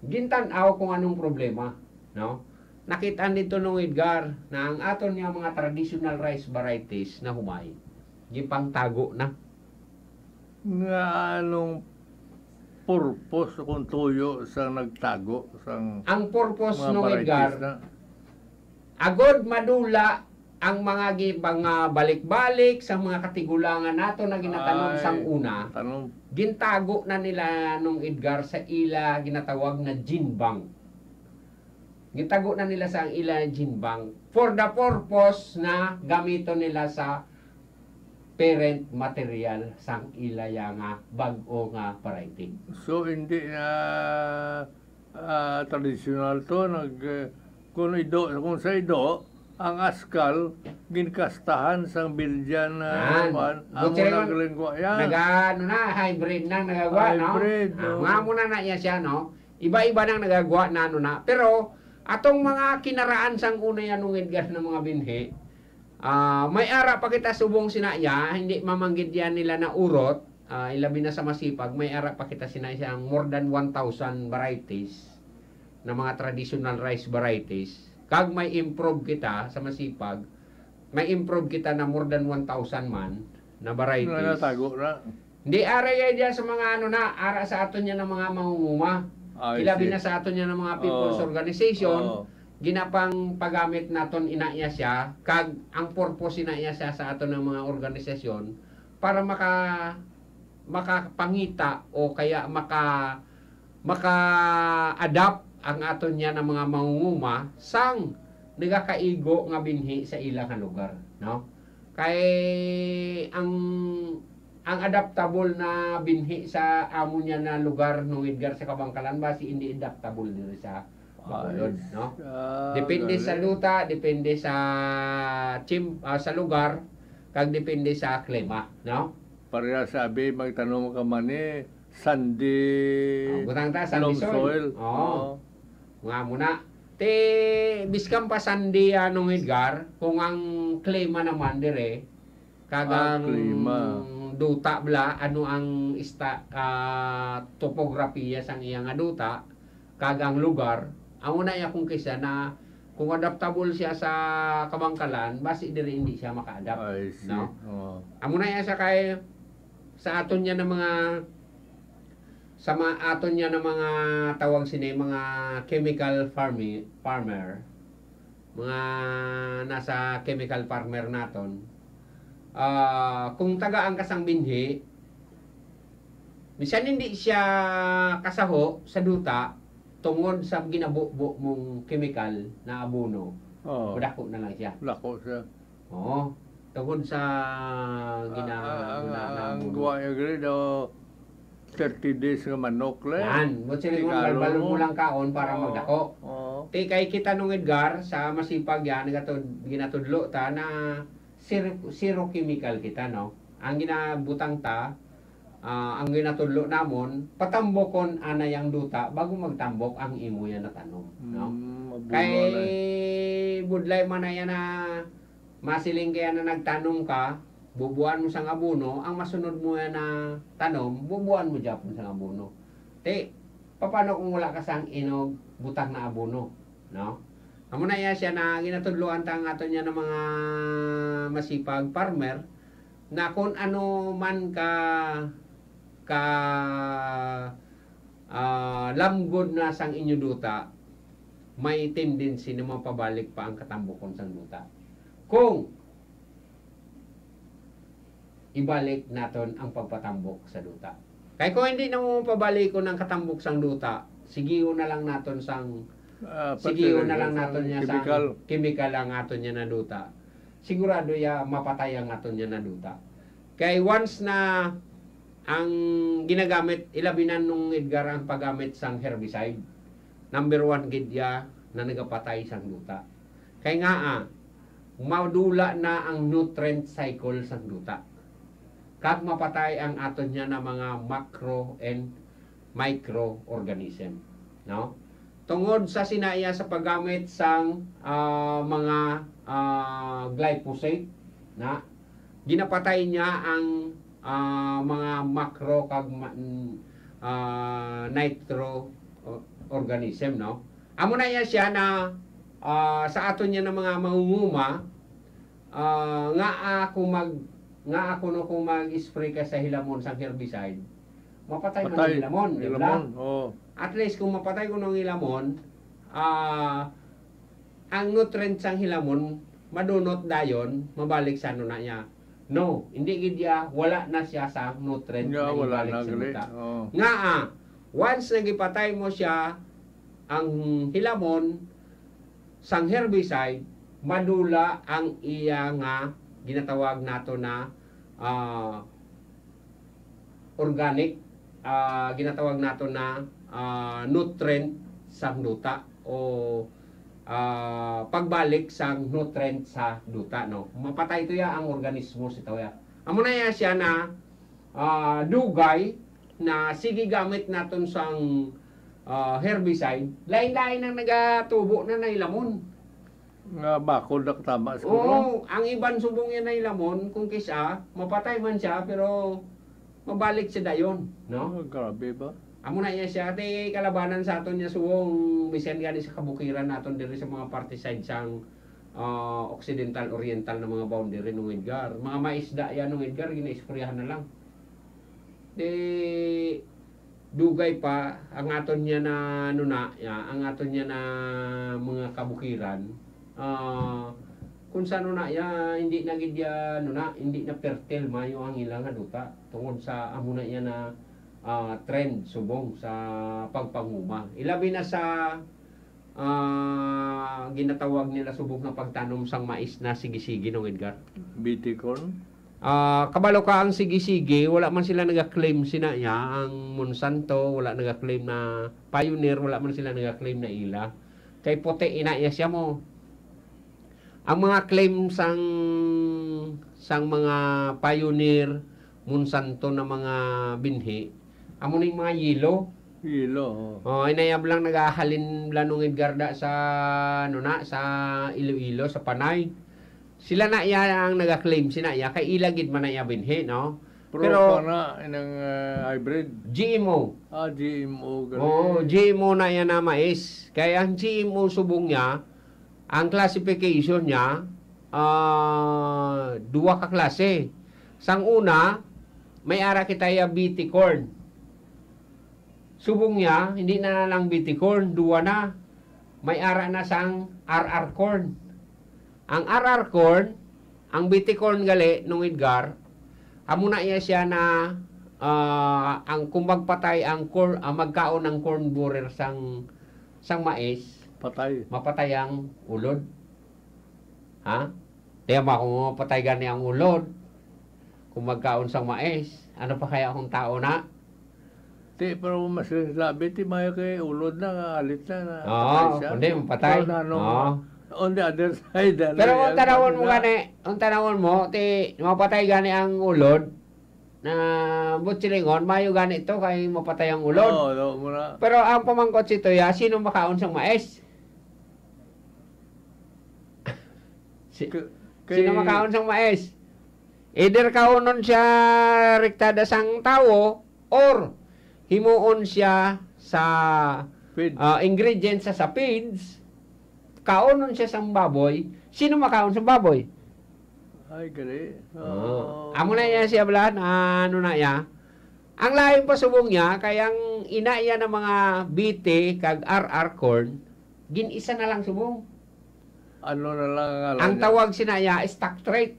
gintan-aw kung anong problema, no? Nakita nito nung Edgar na ang aton niya mga traditional rice varieties na humay, gipangtago na. Nga anong purpose kung tuyo sa nagtago? Sa ang purpose nung Edgar, na? agod madula ang mga gibang balik-balik sa mga katigulangan nato na ginatanong Ay, sang una. Tanong. Gintago na nila nung Edgar sa ila ginatawag na ginbang. Gintago na nila sa ila ginbang for the purpose na gamito nila sa parent material sang ilaya nga bag-o nga parenting. So hindi na uh, uh, ah, traditional to nag eh, kung ido kung sa ido ang askal ginkastahan sang birjan na man amo na lengwa yan. Naga ano na hybrid na nagagawa no. Hybrid. No? Ah, oh. mo na na yan siya no. Iba-iba nang nagagawa na ano na. Pero atong mga kinaraan sang unay anong edgas ng mga binhi Uh, may ara pa kita subong sinaya, hindi mamanggid yan nila na urot, uh, ilabi na sa masipag, may ara pa kita sinaya ang more than 1,000 varieties na mga traditional rice varieties. Kag may improve kita sa masipag, may improve kita na more than 1,000 man na varieties. Na tago na. Hindi ara yan dyan sa mga ano na, ara sa aton yan ng mga mangunguma. ilabi na sa aton yan ng mga oh. people's oh. organization. Oh ginapang paggamit naton inaiya siya kag ang purpose inaiya siya sa aton ng mga organisasyon para maka makapangita o kaya maka maka-adapt ang aton niya ng mga mangunguma sang nagakaigo nga binhi sa ilang lugar no kay ang ang adaptable na binhi sa amo niya na lugar nung sa Kabangkalan ba si hindi adaptable diri sa Ah, no? Ah, depende sa luta, depende sa chim, ah, sa lugar, kag depende sa klima, no? Pareha sabi, magtanong ka man ni eh, sandi. oh, ah, butang ta, sandy soil. soil. Oo. Oh. Nga muna. Te, biskan pa sandi anong Edgar, kung ang klima naman dire, kag ah, ang klima. duta bla, ano ang ista, uh, topografiya sang iyang duta, kag ang lugar, Amo na akong kisa na kung adaptable siya sa kabangkalan, basi diri hindi siya maka-adapt. I see. No? Oh. Amo na siya kay sa aton niya ng mga sa mga aton niya ng mga tawag sine mga chemical farming farmer mga nasa chemical farmer naton uh, kung taga ang kasang binhi Misan hindi siya kasaho sa duta, tungod sa ginabubo mong chemical na abono, oh. dako na lang siya. Dako siya. Oo. Tungod sa gina... Uh, ang, gawa yung grido, 30 days nga manok le. Yan. But sila yung balbalon mo lang kaon para oh. magdako. Oh. Ti kay kita nung Edgar, sa masipag yan, gatod, ginatudlo ta na sir, zero chemical kita, no? Ang ginabutang ta, uh, ang ginatudlo namon patambokon ana yang duta bago magtambok ang imo yan tanom hmm, no mm, kay budlay man na na masiling kaya na nagtanom ka bubuan mo sa ngabuno ang masunod mo yan na tanom bubuan mo japon sa ngabuno te paano kung wala ka sang inog butang na abono no Amo na iya siya na ginatudloan tang ato niya ng mga masipag farmer na kung ano man ka ka uh, ah, lamgod na sang inyo duta, may tendency na mapabalik pa ang katambukon sang duta. Kung ibalik naton ang pagpatambok sa duta. Kaya kung hindi na mo pabalikon ng katambok sang duta, sigiyo na lang naton sang uh, sigiyo na lang naton niya sang sa chemical ang aton niya na duta. Sigurado ya mapatay ang aton niya na duta. Kay once na ang ginagamit, ilabinan nung Edgar ang paggamit sang herbicide. Number one gidya na nagapatay sang duta. Kaya nga ah, madula na ang nutrient cycle sang duta. Kag mapatay ang aton niya na mga macro and microorganism. No? Tungod sa sinaya sa paggamit sang uh, mga uh, glyphosate na ginapatay niya ang uh, mga macro kag uh, nitro organism no amo na yan siya na uh, sa aton niya ng mga mangunguma uh, nga ako mag nga ako no kung mag-spray ka sa hilamon sa herbicide mapatay man ang hilamon di ba oh. at least kung mapatay ko ng hilamon uh, ang nutrients ang hilamon madunot dayon mabalik sa ano na niya No, hindi gid ya ah, wala na siya sa nutrient yeah, na wala na sa muta. Oh. Nga ah, once nagipatay mo siya ang hilamon sang herbicide madula ang iya nga ginatawag nato na uh, organic uh, ginatawag nato na uh, nutrient sa nuta o uh, pagbalik sang nutrient sa duta no mapatay to ya ang organismo si ya amo na ya siya na uh, dugay na sige gamit naton sang uh, herbicide lain-lain ang nagatubo na nailamon nga bakod na tama siguro. oh, ang iban subong yan ay lamon kung kisa mapatay man siya pero mabalik siya dayon, no? Oh, grabe ba? Amo na iya siya ate kalabanan sa aton niya suwong bisan gani sa kabukiran aton diri sa mga party side sang uh, ah, occidental oriental na mga boundary nung Edgar. Mga maisda yan nung Edgar ginaispryahan na lang. Di dugay pa ang aton niya na nuna, ano ya, ang aton niya na mga kabukiran. Uh, kung sa nuna ano ya hindi na gidya nuna, ano hindi na fertile mayo ang ilang haduta tungod sa amo na iya na uh, trend subong sa pagpanguma. Ilabi na sa uh, ginatawag nila subong na pagtanom sang mais na sigisigi ng Edgar. Biticorn? Uh, ah, kabalo ka ang sigisigi, wala man sila nag-claim sina niya. Ang Monsanto, wala nag-claim na Pioneer, wala man sila nag-claim na ila. Kay puti ina niya siya mo. Ang mga claim sang sang mga Pioneer, Monsanto na mga binhi, Amo ning mga yelo. Ilo. Oh, inayab lang nagahalin lanungid garda sa ano na sa Iloilo sa Panay. Sila na iya ang nagaklaim claim sina iya kay ilagid man iya binhi no. Pro Pero para inang uh, hybrid GMO. Ah GMO ganun. Oh, GMO na iya na mais. Kay ang GMO subong niya ang classification niya uh, dua ka klase. Sang una may ara kita iya BT corn. Subong niya, hindi na lang BT corn, duwa na. May ara na sang RR corn. Ang RR corn, ang BT corn gali nung Edgar, amuna iya siya na uh, ang kumbag patay ang corn, ang magkaon ng corn borer sang sang mais, patay. Mapatay ang ulod. Ha? Kaya makung mapatay gani ang ulod, kung magkaon sang mais, ano pa kaya akong tao na? Te pero mas masasabi, ti, maya kay ulod na, alit na, na Oo, siya. hindi, patay. Na, no, Oo. On the other side. Ano, Pero kung tanawon mo ano? gani, kung tanawon mo, ti, mapatay gani ang ulod, na butchilingon, mayo gani ito kay mapatay ang ulod. Oo, no, muna. Pero ang pamangkot si Toya, sino makaon sang maes? si, kay... Sino makaon sang maes? Either kaunon siya rektada sang tao, or himuon siya sa uh, ingredients sa sapids, kaonon siya sa baboy, sino makaon sa baboy? Ay, gali. Oh. oh. Amo na niya siya blan, ano na niya. Ang lain pa subong niya, kayang ina niya ng mga BT kag RR corn, ginisa na lang subong. Ano na lang ang Ang tawag niya? sinaya, stock trade.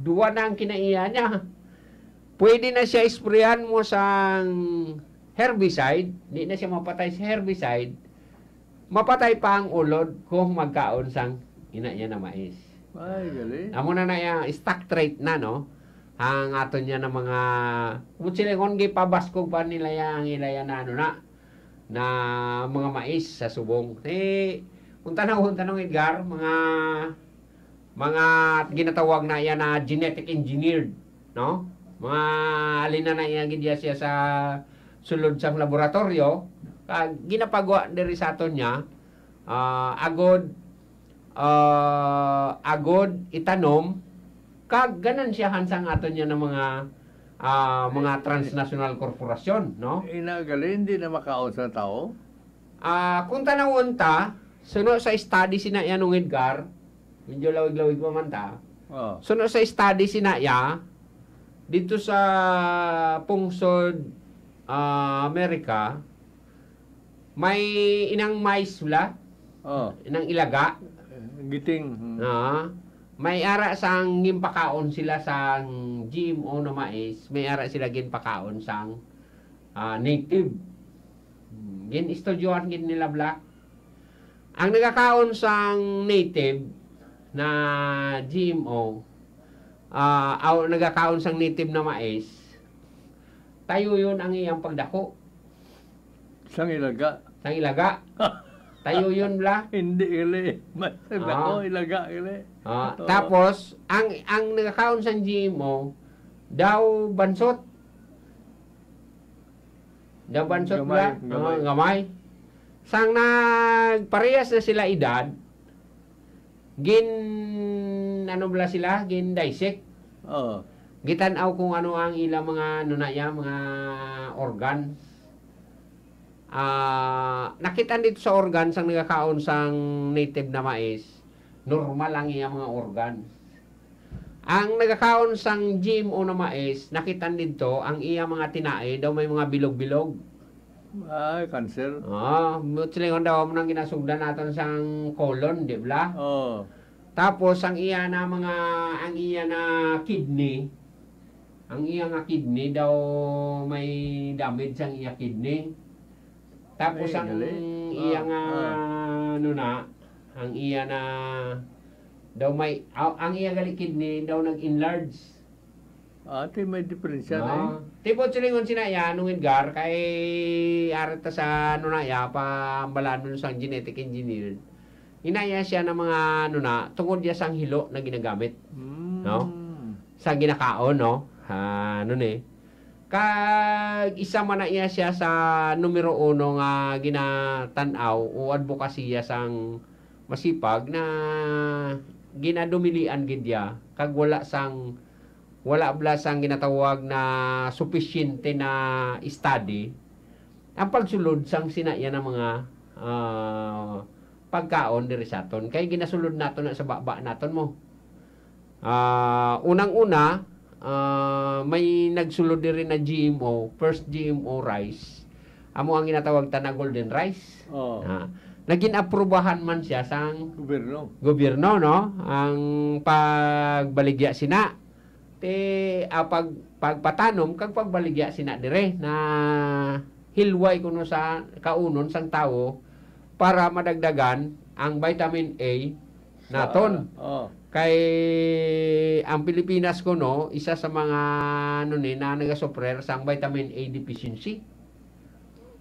Duwa na ang kinaiya niya pwede na siya isprayan mo sa herbicide, di na siya mapatay sa herbicide, mapatay pa ang ulod kung magkaon sang ina niya na mais. Ay, gali. Amo na na yung stock trait na, no? Ang ato niya na mga... Kung sila kung gipabaskog pa nila yung ilaya na ano na, na mga mais sa subong. Eh, kung tanong, kung tanong Edgar, mga mga ginatawag na yan na genetic engineered, no? mga alin na iya gidya siya sa sulod sang laboratorio kag ah, ginapagwa diri sa aton niya uh, agod uh, agod itanom kag ganan siya hansang aton niya ng mga uh, mga eh, eh, transnational corporation no eh, inagali hindi na makaon sa tao uh, kung tanawon ta suno sa study sina yan ng Edgar medyo lawig-lawig pa oh. suno sa study sina ya dito sa Pungsod uh, Amerika, may inang mais wala oh. inang ilaga. Giting. Uh, may ara sang gimpakaon sila sang GMO na mais, may ara sila ginpakaon sang uh, native. Hmm, gin istudyohan gin nila black. Ang nagakaon sang native na GMO, uh, aw, nagakaon sang native na mais, tayo yun ang iyang pagdako. Sang ilaga? Sang ilaga. tayo yun la. Hindi ili. Mas ah. dako, uh, ilaga ili. Uh, Tapos, ang ang nagakaon sang GMO, daw bansot. Daw bansot gamay, la. Gamay. Uh, gamay. Sang nagparehas na sila edad, gin ano bala sila gin dissect. Oo. Oh. Gitanaw kung ano ang ilang mga ano na ya, mga organ. Ah, uh, nakita dito sa organ sang nagakaon sang native na mais, normal lang iya mga organ. Ang nagakaon sang gym o na mais, nakita dito ang iya mga tinae daw may mga bilog-bilog. Ay, cancer. Ah, oh, mutlingon daw mo nang ginasugdan natin sang colon, di ba? Oo. Oh. Tapos ang iya na mga ang iya na kidney, ang iya nga kidney daw may damage ang iya kidney. Tapos ang gali. iya nga ah, ah. ano na, ang iya na daw may ah, ang iya gali kidney daw nag-enlarge. Ah, ti may diferensya no. Eh. Tipo silingon sinaya nung Edgar kay arata sa ano na ya pa balan mo sang genetic engineer inaya siya ng mga ano na tungod niya sang hilo na ginagamit. Mm. No? Sa ginakaon, no? Ha, ano ni? Eh. Kag isa man na iya siya sa numero uno nga ginatanaw o advokasya sang masipag na ginadumilian gid ya kag wala sang wala bla sang ginatawag na sufficient na study ang pagsulod sang sinaya ng mga uh, pagkaon diri sa aton kay ginasulod nato na sa baba naton mo. Uh, unang-una uh, may nagsulod diri na GMO, first GMO rice. Amo ang ginatawag ta na golden rice. Oh. Uh, naging aprubahan man siya sa gobyerno. Gobyerno no ang pagbaligya sina te ah, pag pagpatanom kag pagbaligya sina dire na hilway kuno sa kaunon sang tawo para madagdagan ang vitamin A naton. Uh, oh. uh. Kay ang Pilipinas ko no, isa sa mga ano ni na nagasoprer sa ang vitamin A deficiency.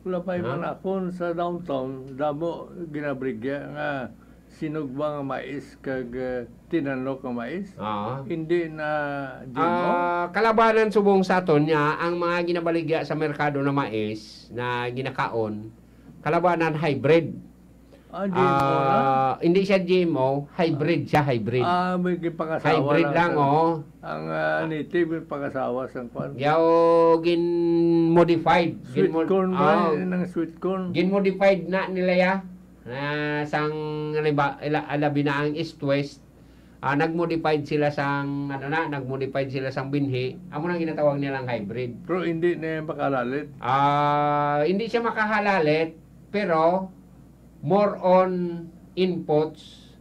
Wala pa yung huh? akon sa downtown, damo ginabrigya nga sinugba nga mais kag uh, tinanlok nga mais. Uh-huh. Hindi na dimo. Uh, ah, kalabanan subong sa aton niya ang mga ginabaligya sa merkado na mais na ginakaon kalabanan hybrid. Ah, GMO Ah, hindi siya GMO, hybrid siya, hybrid. Ah, may gipakasawa Hybrid lang, sa- oh. Ang ah, native ano may pakasawa sa kwan. Yaw, gin-modified. Sweet Gin-mo- corn ba? Oh, ah. ng sweet corn. gin-modified na nila ya. Na ah, sang halimba- ano ila- alabi na ang east-west. Ah, nag-modified sila sang ano na, nag-modified sila sang binhi. Amo nang ginatawag nilang hybrid. Pero hindi na yan makalalit. Ah, hindi siya makahalalit pero more on inputs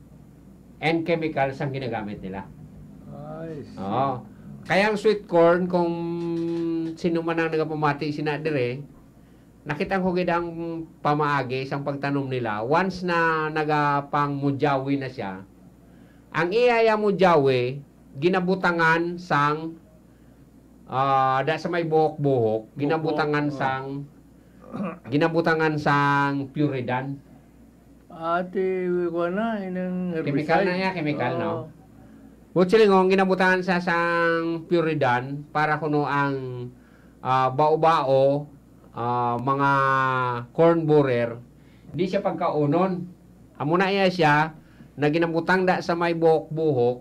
and chemicals ang ginagamit nila. Ay, Oo. Kaya ang sweet corn, kung sino man ang nagapamati eh, nakita nakitang hugid ang pamaagi sa pagtanom nila. Once na nagapang mujawi na siya, ang iyaya mujawi, ginabutangan sang uh, da sa may buhok-buhok, ginabutangan sang ginabutangan sang puridan. Ate, ko na, inang kemikal na niya, chemical, no? mo Mutsiling ang oh, ginabutangan sa sang puridan para kuno ang uh, bao-bao, uh, mga corn borer, di siya pagkaunon. Amo na iya siya, na ginabutang da sa may buhok-buhok,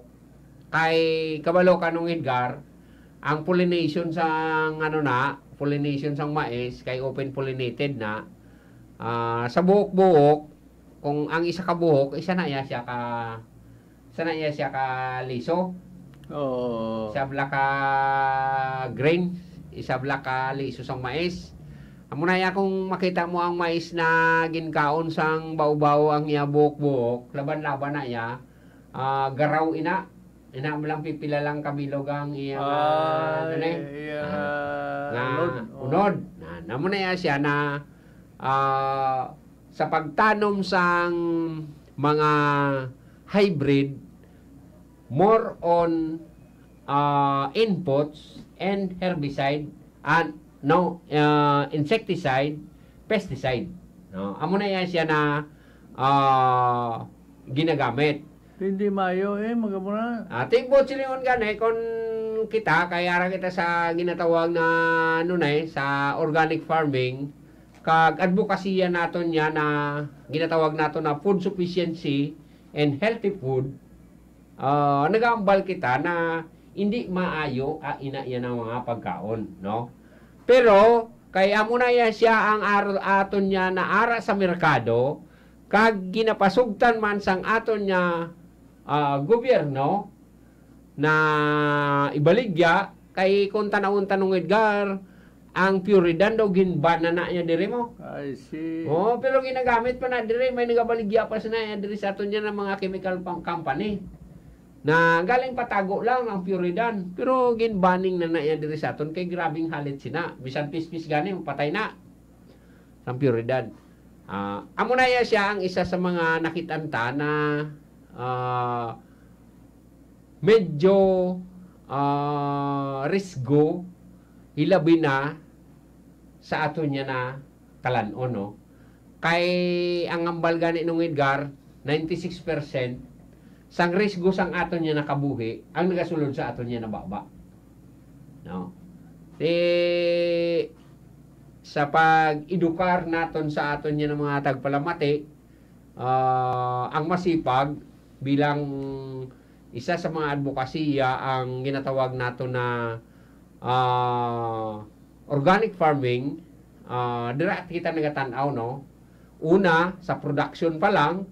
kay kabalo kanong Edgar, ang pollination sa ano na, pollination sang mais kay open pollinated na uh, sa buhok-buhok kung ang isa ka buhok eh, isa na iya siya ka isa na iya siya ka liso oh isa bla grain isa bla liso sang mais amo na kung makita mo ang mais na ginkaon sang bawbaw ang iya buhok-buhok laban-laban na iya uh, garaw ina Ina mo lang pipila lang kabilog ang iya nga ano eh. iya ah, nga unod. Na namo na iya siya na uh, sa pagtanom sang mga hybrid more on uh, inputs and herbicide and no uh, insecticide pesticide no amo na yan siya na uh, ginagamit hindi mayo eh, magamuna. Ating ah, po silingon ka eh, kon kita, kaya ara kita sa ginatawag na ano eh, sa organic farming, kag advocacy naton niya na ginatawag nato na food sufficiency and healthy food. Uh, ah, nagambal kita na hindi maayo ang ah, ina yan ng mga pagkaon, no? Pero kaya mo na siya ang aton niya na ara sa merkado kag ginapasugtan man sang aton niya uh, gobyerno na ibaligya kay kung tanawon-tanong Edgar ang Puritan daw ginbana na niya diri mo. I see. Oh, pero ginagamit pa na diri may nagabaligya pa sa na diri sa aton ng mga chemical pang company na galing patago lang ang puridan pero ginbaning na na niya diri sa aton kay grabing halit sina bisan pispis gani patay na ang puridan Uh, amo na siya ang isa sa mga nakitanta na uh, medyo uh, risgo hilabi na sa ato niya na talanon no kay ang ambal gani nung Edgar 96% sang risgo sang ato niya nakabuhi ang nagasulod sa ato niya baba no di sa pag-edukar naton sa aton niya ng mga tagpalamati uh, ah, ang masipag bilang isa sa mga advokasya ang ginatawag nato na uh, organic farming uh, dira at kita nagatanaw no una sa production pa lang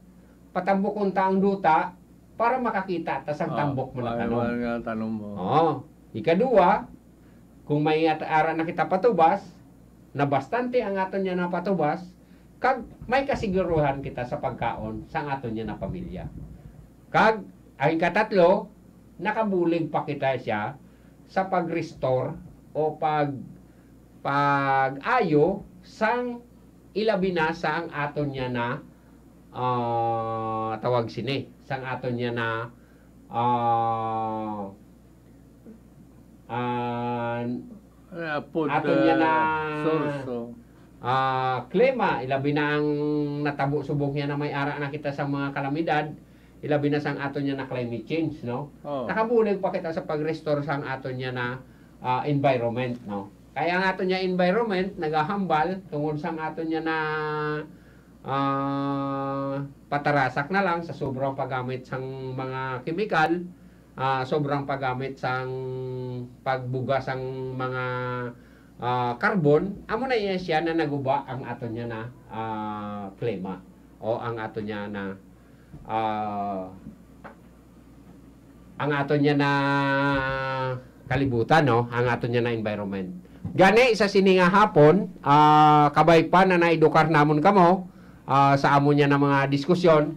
patambok kong taong duta para makakita tas ang ah, tambok mo na tanong. tanong mo. Oh. Ikaduwa, kung may ara na kita patubas, na bastante ang aton niya na patubas, kag may kasiguruhan kita sa pagkaon sa aton niya na pamilya. Kag ang katatlo, nakabulig pa kita siya sa pag-restore o pag pag-ayo sang ilabi na sa ang aton niya na uh, tawag sini sang aton niya na uh, uh, uh, put, aton niya na uh, source uh, klema ilabi na ang natabo subok niya na may ara na kita sa mga kalamidad ilabi na sang aton niya na climate change no oh. nakabulig pa kita sa pag-restore sang aton niya na uh, environment no kaya ang aton niya environment nagahambal tungod sang aton niya na uh, patarasak na lang sa sobrang paggamit sang mga kemikal uh, sobrang paggamit sang pagbuga sang mga uh, carbon amo na iya siya na naguba ang aton niya na uh, klima o ang aton niya na uh, ang ato niya na kalibutan, no? Ang ato niya na environment. Gani sa sininga hapon, uh, kabay pa na naidukar namon kamo uh, sa amo niya na mga diskusyon,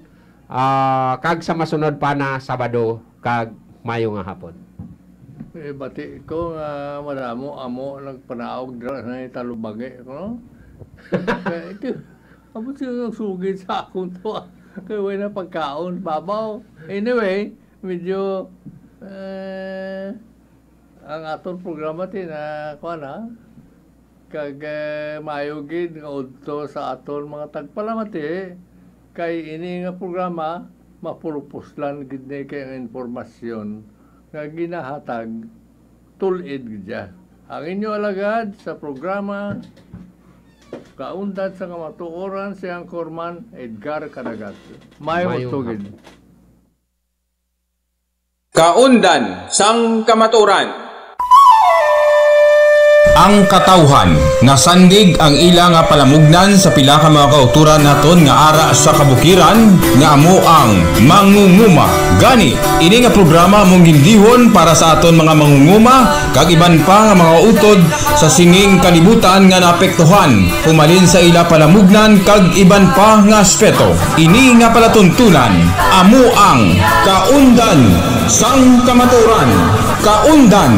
uh, kag sa masunod pa na Sabado, kag Mayo nga hapon. Eh, bati ko nga uh, maramo amo nagpanaog dra na italubagi ko, no? Eh, ito, abot siya sugid sa akong to. Kakuha na pagkaon, babaw. Anyway, medyo uh, ang atong programa ti na kuha na kag uh, mayugid nga sa aton mga tagpalamati eh. kay ini nga programa mapurpuslan gid ni kay ang impormasyon nga ginahatag tulid gid Ang inyo alagad sa programa kaundat sa kamatuoran siyang korman Edgar Kadagat. Mayo Tugid. Kaundan sang kamaturan ang katawhan. sandig ang ila nga palamugnan sa pila ka mga kauturan naton nga ara sa kabukiran nga amo ang mangunguma. Gani, ini nga programa mong gindihon para sa aton mga mangunguma kag iban pa nga mga utod sa singing kalibutan nga naapektuhan pumalin sa ila palamugnan kag iban pa nga aspeto. Ini nga palatuntunan amo ang kaundan sang kamaturan kaundan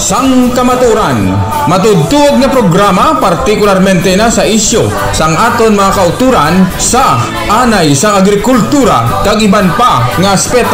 sang kamaturan. Matudtuog na programa, partikularmente na sa isyo sang aton mga kauturan sa anay sang agrikultura kag iban pa nga aspeto